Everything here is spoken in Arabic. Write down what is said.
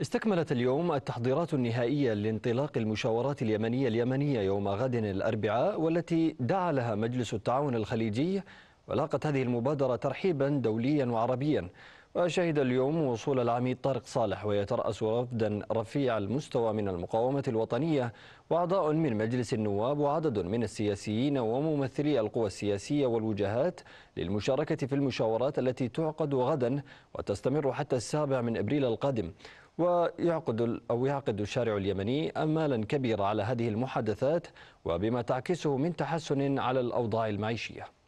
استكملت اليوم التحضيرات النهائية لانطلاق المشاورات اليمنية اليمنية يوم غد الأربعاء والتي دعا لها مجلس التعاون الخليجي ولاقت هذه المبادرة ترحيبا دوليا وعربيا وشهد اليوم وصول العميد طارق صالح ويترأس وفدا رفيع المستوى من المقاومة الوطنية وأعضاء من مجلس النواب وعدد من السياسيين وممثلي القوى السياسية والوجهات للمشاركة في المشاورات التي تعقد غدا وتستمر حتى السابع من أبريل القادم ويعقد أو يعقد الشارع اليمني أمالا كبيرة على هذه المحادثات وبما تعكسه من تحسن على الأوضاع المعيشية